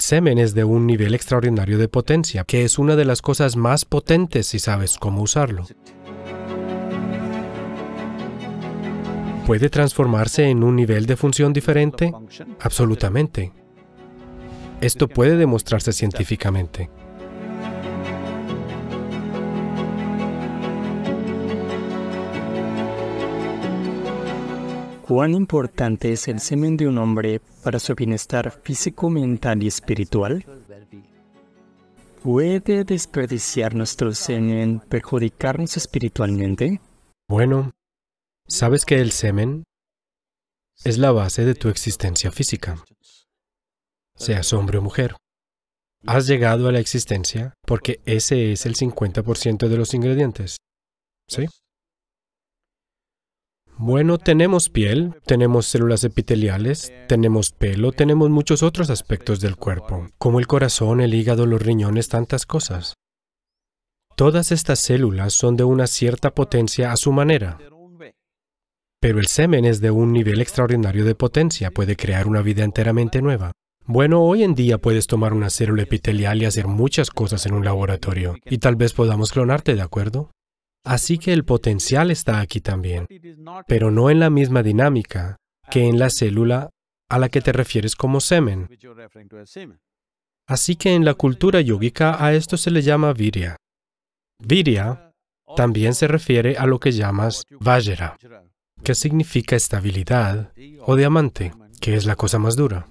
El semen es de un nivel extraordinario de potencia, que es una de las cosas más potentes si sabes cómo usarlo. ¿Puede transformarse en un nivel de función diferente? Absolutamente. Esto puede demostrarse científicamente. ¿Cuán importante es el semen de un hombre para su bienestar físico, mental y espiritual? ¿Puede desperdiciar nuestro semen perjudicarnos espiritualmente? Bueno, ¿sabes que el semen es la base de tu existencia física? Seas hombre o mujer. Has llegado a la existencia porque ese es el 50% de los ingredientes. ¿Sí? Bueno, tenemos piel, tenemos células epiteliales, tenemos pelo, tenemos muchos otros aspectos del cuerpo, como el corazón, el hígado, los riñones, tantas cosas. Todas estas células son de una cierta potencia a su manera. Pero el semen es de un nivel extraordinario de potencia, puede crear una vida enteramente nueva. Bueno, hoy en día puedes tomar una célula epitelial y hacer muchas cosas en un laboratorio, y tal vez podamos clonarte, ¿de acuerdo? Así que el potencial está aquí también, pero no en la misma dinámica que en la célula a la que te refieres como semen. Así que en la cultura yógica a esto se le llama virya. Virya también se refiere a lo que llamas vajra, que significa estabilidad, o diamante, que es la cosa más dura.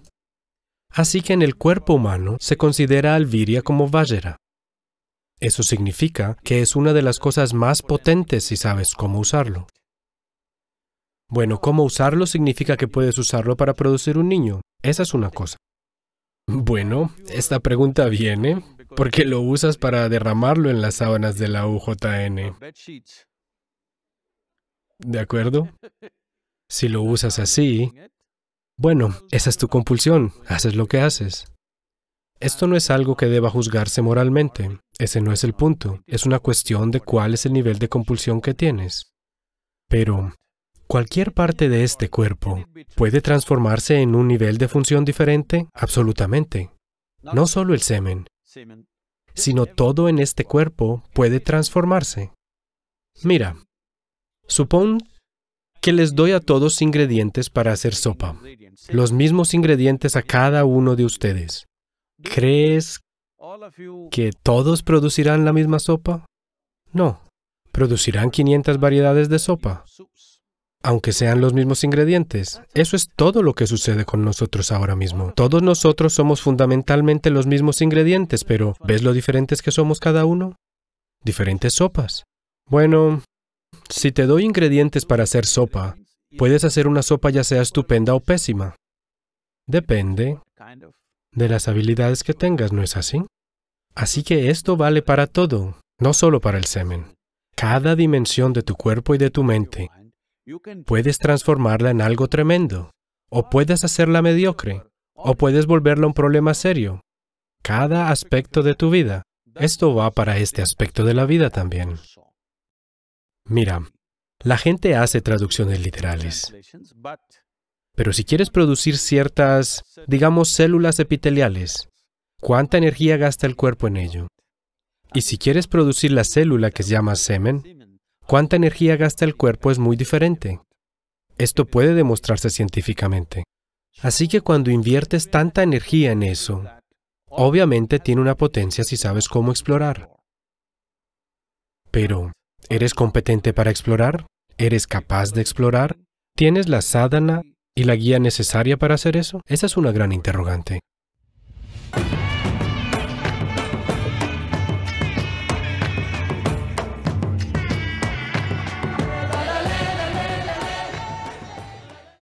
Así que en el cuerpo humano se considera al virya como vajra, eso significa que es una de las cosas más potentes si sabes cómo usarlo. Bueno, cómo usarlo significa que puedes usarlo para producir un niño. Esa es una cosa. Bueno, esta pregunta viene porque lo usas para derramarlo en las sábanas de la UJN. ¿De acuerdo? Si lo usas así, bueno, esa es tu compulsión, haces lo que haces. Esto no es algo que deba juzgarse moralmente. Ese no es el punto. Es una cuestión de cuál es el nivel de compulsión que tienes. Pero cualquier parte de este cuerpo puede transformarse en un nivel de función diferente, absolutamente. No solo el semen, sino todo en este cuerpo puede transformarse. Mira, supón que les doy a todos ingredientes para hacer sopa, los mismos ingredientes a cada uno de ustedes. ¿Crees ¿Que todos producirán la misma sopa? No. Producirán 500 variedades de sopa, aunque sean los mismos ingredientes. Eso es todo lo que sucede con nosotros ahora mismo. Todos nosotros somos fundamentalmente los mismos ingredientes, pero ¿ves lo diferentes que somos cada uno? Diferentes sopas. Bueno, si te doy ingredientes para hacer sopa, puedes hacer una sopa ya sea estupenda o pésima. Depende de las habilidades que tengas, ¿no es así? Así que esto vale para todo, no solo para el semen. Cada dimensión de tu cuerpo y de tu mente puedes transformarla en algo tremendo, o puedes hacerla mediocre, o puedes volverla un problema serio. Cada aspecto de tu vida. Esto va para este aspecto de la vida también. Mira, la gente hace traducciones literales, pero si quieres producir ciertas, digamos, células epiteliales, cuánta energía gasta el cuerpo en ello. Y si quieres producir la célula que se llama semen, cuánta energía gasta el cuerpo es muy diferente. Esto puede demostrarse científicamente. Así que cuando inviertes tanta energía en eso, obviamente tiene una potencia si sabes cómo explorar. Pero, ¿eres competente para explorar? ¿Eres capaz de explorar? ¿Tienes la sadhana y la guía necesaria para hacer eso? Esa es una gran interrogante.